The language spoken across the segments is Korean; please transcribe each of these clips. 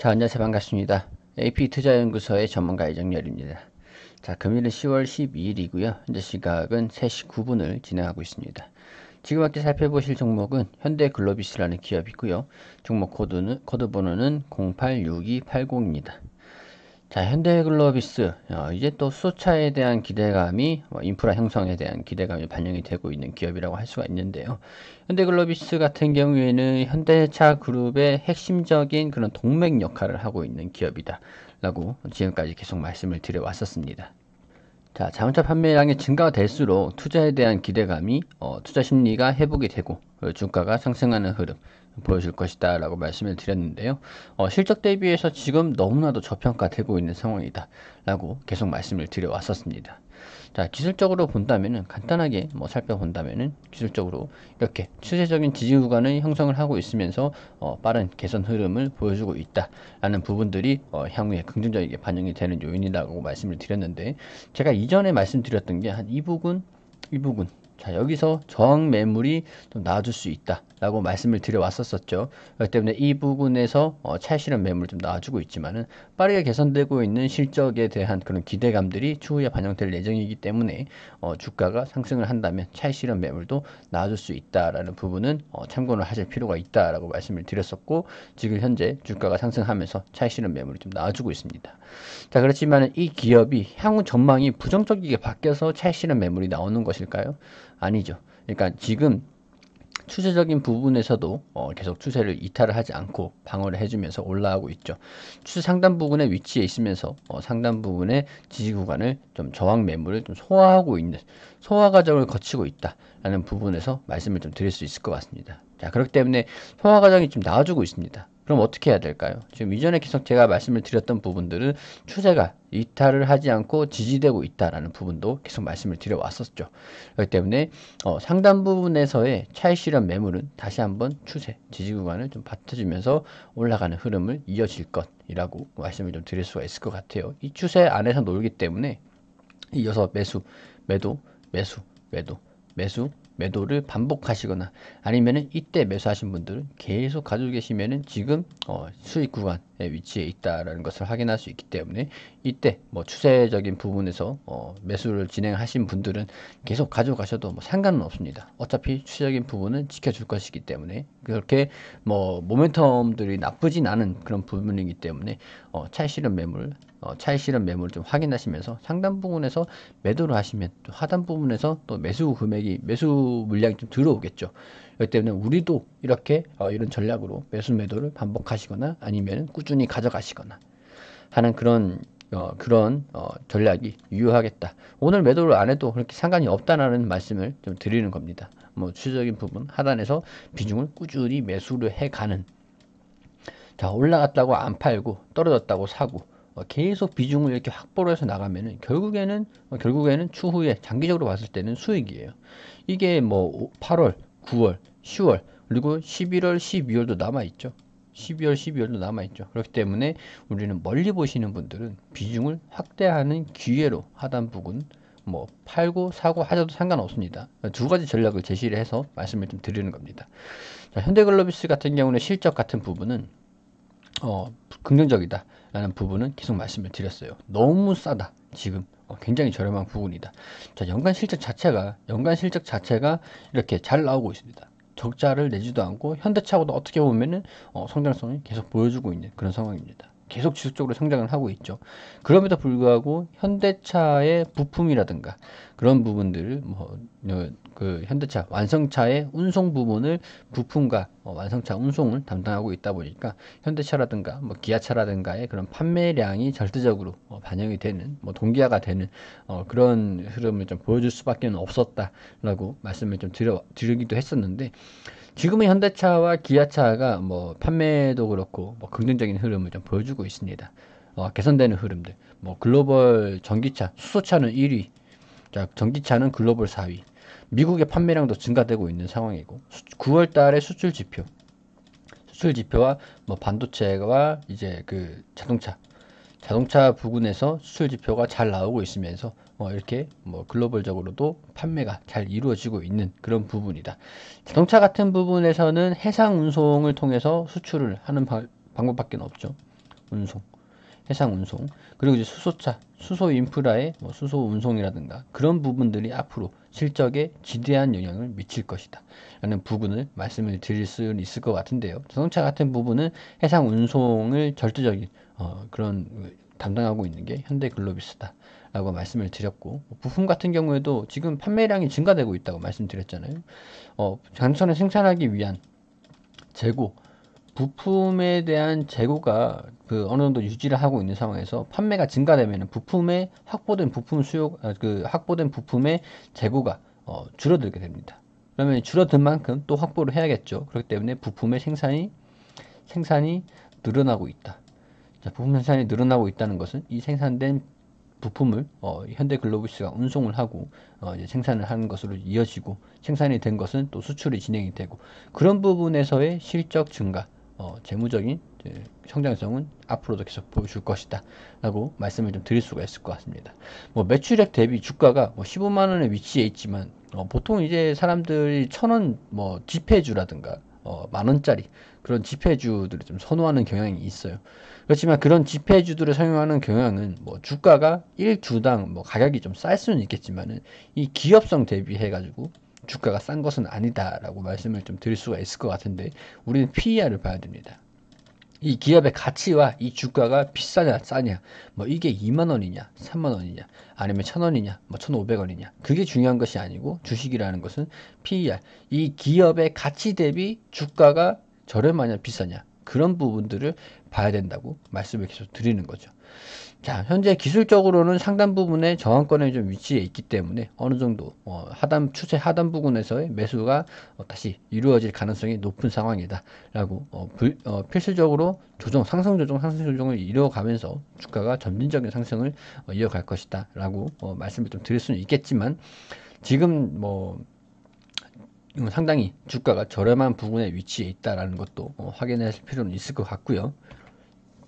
자, 안녕하세요. 반갑습니다. AP 투자연구소의 전문가 이정열입니다 자, 금일은 10월 12일이고요. 현재 시각은 3시 9분을 진행하고 있습니다. 지금 함께 살펴보실 종목은 현대글로비스라는 기업이고요. 종목 코드는, 코드 번호는 086280입니다. 자, 현대글로비스 어, 이제 또 수소차에 대한 기대감이 뭐 인프라 형성에 대한 기대감이 반영이 되고 있는 기업이라고 할 수가 있는데요. 현대글로비스 같은 경우에는 현대차 그룹의 핵심적인 그런 동맹 역할을 하고 있는 기업이다라고 지금까지 계속 말씀을 드려왔었습니다. 자, 자동차 판매량이 증가될수록 가 투자에 대한 기대감이 어, 투자 심리가 회복이 되고 어, 주가가 상승하는 흐름 보여줄 것이다 라고 말씀을 드렸는데요. 어, 실적 대비해서 지금 너무나도 저평가되고 있는 상황이다 라고 계속 말씀을 드려왔었습니다. 자, 기술적으로 본다면은 간단하게 뭐 살펴본다면은 기술적으로 이렇게 추세적인 지지 구간을 형성을 하고 있으면서 어, 빠른 개선 흐름을 보여주고 있다라는 부분들이 어, 향후에 긍정적이게 반영이 되는 요인이라고 말씀을 드렸는데 제가 이전에 말씀드렸던 게 한 이 부분, 이 부분 자 여기서 저항 매물이 좀 나와줄 수 있다라고 말씀을 드려왔었었죠. 그렇기 때문에 이 부분에서 어, 차실현 매물 좀 나와주고 있지만은 빠르게 개선되고 있는 실적에 대한 그런 기대감들이 추후에 반영될 예정이기 때문에 어, 주가가 상승을 한다면 차실현 매물도 나와줄 수 있다라는 부분은 어, 참고를 하실 필요가 있다라고 말씀을 드렸었고 지금 현재 주가가 상승하면서 차실현 매물이 좀 나와주고 있습니다. 자 그렇지만 이 기업이 향후 전망이 부정적이게 바뀌어서 차실현 매물이 나오는 것일까요? 아니죠. 그러니까 지금 추세적인 부분에서도 어 계속 추세를 이탈을 하지 않고 방어를 해주면서 올라가고 있죠. 추세 상단 부분에위치해 있으면서 어 상단 부분의 지지 구간을 좀 저항 매물을 좀 소화하고 있는 소화 과정을 거치고 있다라는 부분에서 말씀을 좀 드릴 수 있을 것 같습니다. 자 그렇기 때문에 소화 과정이 좀나아지고 있습니다. 그럼 어떻게 해야 될까요? 지금 이전에 계속 제가 말씀을 드렸던 부분들은 추세가 이탈을 하지 않고 지지되고 있다라는 부분도 계속 말씀을 드려왔었죠. 그렇기 때문에 어, 상단 부분에서의 차익 실현 매물은 다시 한번 추세, 지지 구간을 좀 받쳐주면서 올라가는 흐름을 이어질 것이라고 말씀을 좀 드릴 수가 있을 것 같아요. 이 추세 안에서 놀기 때문에 이어서 매수, 매도, 매수, 매도, 매수, 매도를 반복하시거나 아니면은 이때 매수하신 분들은 계속 가지고 계시면은 지금 어, 수익 구간 위치에 있다라는 것을 확인할 수 있기 때문에 이때 뭐 추세적인 부분에서 어 매수를 진행하신 분들은 계속 가져가셔도 뭐 상관은 없습니다. 어차피 추세적인 부분은 지켜줄 것이기 때문에 그렇게 뭐 모멘텀들이 나쁘진 않은 그런 부분이기 때문에 어 차익 실은 매물 어, 차익 실은 매물 좀 확인하시면서 상단 부분에서 매도를 하시면 또 하단 부분에서 또 매수 금액이 매수 물량이 좀 들어오겠죠. 그렇기 때문에 우리도 이렇게 어, 이런 전략으로 매수 매도를 반복하시거나 아니면 꾸준히 가져가시거나 하는 그런 어, 그런 어, 전략이 유효하겠다. 오늘 매도를 안 해도 그렇게 상관이 없다라는 말씀을 좀 드리는 겁니다. 뭐 추적인 부분 하단에서 비중을 꾸준히 매수를 해가는 자 올라갔다고 안 팔고 떨어졌다고 사고 어, 계속 비중을 이렇게 확보를 해서 나가면은 결국에는 어, 결국에는 추후에 장기적으로 봤을 때는 수익이에요. 이게 뭐 8월 9월, 10월, 그리고 11월, 12월도 남아있죠. 12월, 12월도 남아있죠. 그렇기 때문에 우리는 멀리 보시는 분들은 비중을 확대하는 기회로 하단부분뭐 팔고 사고 하셔도 상관없습니다. 두 가지 전략을 제시를 해서 말씀을 좀 드리는 겁니다. 자, 현대글로비스 같은 경우는 실적 같은 부분은 어, 긍정적이다라는 부분은 계속 말씀을 드렸어요. 너무 싸다. 지금 어, 굉장히 저렴한 부분이다. 자, 연간 실적 자체가 연간 실적 자체가 이렇게 잘 나오고 있습니다. 적자를 내지도 않고 현대차하고도 어떻게 보면은 어, 성장성이 계속 보여주고 있는 그런 상황입니다. 계속 지속적으로 성장을 하고 있죠. 그럼에도 불구하고 현대차의 부품이라든가 그런 부분들 뭐그 어, 현대차 완성차의 운송 부분을 부품과 어, 완성차 운송을 담당하고 있다 보니까 현대차라든가 뭐 기아차라든가의 그런 판매량이 절대적으로 어, 반영이 되는 뭐 동기화가 되는 어 그런 흐름을 좀 보여줄 수밖에 없었다라고 말씀을 좀 드려 드리기도 했었는데 지금의 현대차와 기아차가 뭐 판매도 그렇고 뭐 긍정적인 흐름을 좀 보여주고 있습니다. 어, 개선되는 흐름들. 뭐 글로벌 전기차, 수소차는 1위. 자, 전기차는 글로벌 4위. 미국의 판매량도 증가되고 있는 상황이고 9월 달의 수출 지표. 수출 지표와 뭐 반도체와 이제 그 자동차 자동차 부근에서 수출 지표가 잘 나오고 있으면서 뭐 이렇게 뭐 글로벌적으로도 판매가 잘 이루어지고 있는 그런 부분이다. 자동차 같은 부분에서는 해상 운송을 통해서 수출을 하는 바, 방법밖에 없죠. 운송. 해상 운송 그리고 이제 수소차 수소 인프라의 뭐 수소 운송이라든가 그런 부분들이 앞으로 실적에 지대한 영향을 미칠 것이다 라는 부분을 말씀을 드릴 수는 있을 것 같은데요 자동차 같은 부분은 해상 운송을 절대적인 어, 그런 그, 담당하고 있는 게 현대글로비스다 라고 말씀을 드렸고 뭐 부품 같은 경우에도 지금 판매량이 증가되고 있다고 말씀드렸잖아요 어, 장선을 생산하기 위한 재고 부품에 대한 재고가 그 어느 정도 유지를 하고 있는 상황에서 판매가 증가되면 부품의 확보된 부품 수요 아, 그 확보된 부품의 재고가 어, 줄어들게 됩니다. 그러면 줄어든 만큼 또 확보를 해야겠죠. 그렇기 때문에 부품의 생산이 생산이 늘어나고 있다. 자, 부품 생산이 늘어나고 있다는 것은 이 생산된 부품을 어, 현대글로비스가 운송을 하고 어, 이제 생산을 하는 것으로 이어지고 생산이 된 것은 또 수출이 진행이 되고 그런 부분에서의 실적 증가 어, 재무적인 성장성은 앞으로도 계속 보여줄 것이다 라고 말씀을 좀 드릴 수가 있을 것 같습니다 뭐 매출액 대비 주가가 뭐 15만원의 위치에 있지만 어, 보통 이제 사람들이 천원 뭐 지폐주라든가 어, 만 원짜리 그런 지폐주들을 좀 선호하는 경향이 있어요. 그렇지만 그런 지폐주들을 선호하는 경향은 뭐 주가가 1주당 뭐 가격이 좀 쌀 수는 있겠지만은 이 기업성 대비해 가지고 주가가 싼 것은 아니다라고 말씀을 좀 드릴 수가 있을 것 같은데 우리는 PER을 봐야 됩니다. 이 기업의 가치와 이 주가가 비싸냐 싸냐 뭐 이게 2만원이냐 3만원이냐 아니면 천원이냐뭐 1500원이냐 뭐 그게 중요한 것이 아니고 주식이라는 것은 PER 이 기업의 가치 대비 주가가 저렴하냐 비싸냐 그런 부분들을 봐야 된다고 말씀을 계속 드리는 거죠 자, 현재 기술적으로는 상단 부분에 저항권에 좀 위치해 있기 때문에 어느 정도 어, 하단 추세 하단 부분에서의 매수가 어, 다시 이루어질 가능성이 높은 상황이다라고 어, 불, 어, 필수적으로 조정 상승 조정 상승 조정을 이뤄가면서 주가가 점진적인 상승을 어, 이어갈 것이다라고 어, 말씀을 좀 드릴 수는 있겠지만 지금 뭐 상당히 주가가 저렴한 부분에 위치해 있다라는 것도 어, 확인하실 필요는 있을 것 같고요.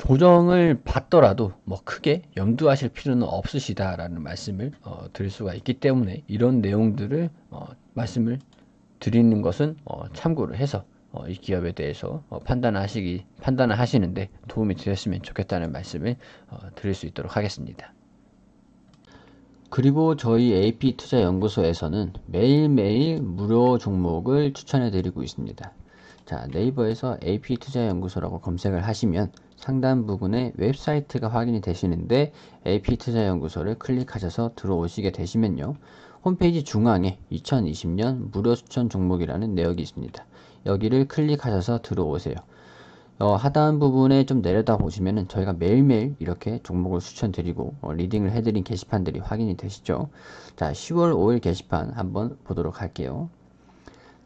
조정을 받더라도 뭐 크게 염두하실 필요는 없으시다라는 말씀을 어, 드릴 수가 있기 때문에 이런 내용들을 어, 말씀을 드리는 것은 어, 참고를 해서 어, 이 기업에 대해서 어, 판단하시기 판단을 하시는데 도움이 되셨으면 좋겠다는 말씀을 어, 드릴 수 있도록 하겠습니다. 그리고 저희 AP 투자 연구소에서는 매일매일 무료 종목을 추천해 드리고 있습니다. 자, 네이버에서 AP 투자 연구소라고 검색을 하시면 상단 부분에 웹사이트가 확인이 되시는데 AP투자연구소를 클릭하셔서 들어오시게 되시면요. 홈페이지 중앙에 2020년 무료 추천 종목이라는 내역이 있습니다. 여기를 클릭하셔서 들어오세요. 어, 하단 부분에 좀 내려다 보시면은 저희가 매일매일 이렇게 종목을 추천드리고 어, 리딩을 해드린 게시판들이 확인이 되시죠. 자, 10월 5일 게시판 한번 보도록 할게요.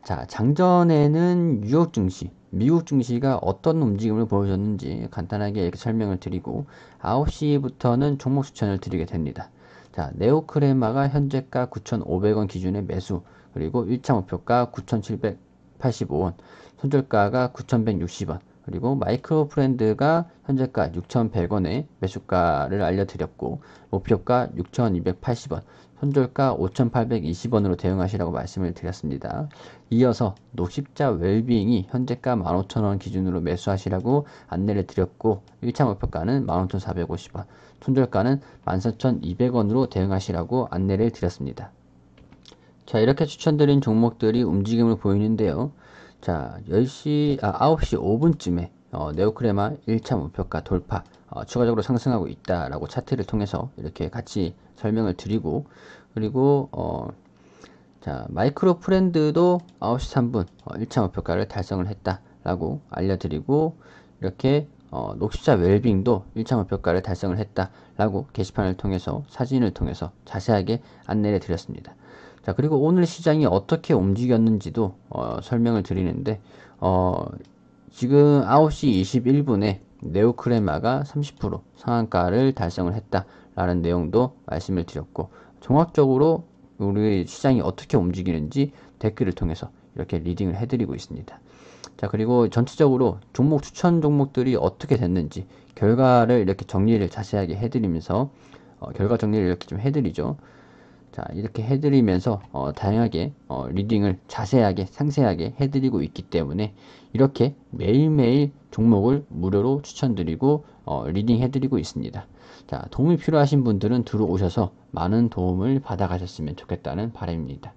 자, 장전에는 뉴욕 증시, 미국 증시가 어떤 움직임을 보여줬는지 간단하게 이렇게 설명을 드리고 9시부터는 종목 추천을 드리게 됩니다. 자, 네오크레마가 현재가 9,500원 기준의 매수, 그리고 1차 목표가 9,785원, 손절가가 9,160원, 그리고 마이크로 브랜드가 현재가 6,100원에 매수가를 알려드렸고 목표가 6,280원, 손절가 5,820원으로 대응하시라고 말씀을 드렸습니다. 이어서 녹십자 웰빙이 현재가 15,000원 기준으로 매수하시라고 안내를 드렸고 1차 목표가는 15,450원, 손절가는 14,200원으로 대응하시라고 안내를 드렸습니다. 자 이렇게 추천드린 종목들이 움직임을 보이는데요. 자, 10시, 아, 9시 5분쯤에 어, 네오크레마 1차 목표가 돌파 어, 추가적으로 상승하고 있다라고 차트를 통해서 이렇게 같이 설명을 드리고 그리고 어, 자 마이크로 프렌드도 9시 3분 어, 1차 목표가를 달성을 했다라고 알려드리고 이렇게 어, 녹십자 웰빙도 1차 목표가를 달성을 했다라고 게시판을 통해서 사진을 통해서 자세하게 안내를 드렸습니다. 자 그리고 오늘 시장이 어떻게 움직였는지도 어, 설명을 드리는데 어, 지금 9시 21분에 네오크레마가 30% 상한가를 달성을 했다라는 내용도 말씀을 드렸고 종합적으로 우리 시장이 어떻게 움직이는지 댓글을 통해서 이렇게 리딩을 해드리고 있습니다. 자 그리고 전체적으로 종목 추천 종목들이 어떻게 됐는지 결과를 이렇게 정리를 자세하게 해드리면서 어, 결과 정리를 이렇게 좀 해드리죠. 자 이렇게 해드리면서 어, 다양하게 어, 리딩을 자세하게 상세하게 해드리고 있기 때문에 이렇게 매일매일 종목을 무료로 추천드리고 어, 리딩 해드리고 있습니다. 자 도움이 필요하신 분들은 들어오셔서 많은 도움을 받아가셨으면 좋겠다는 바람입니다.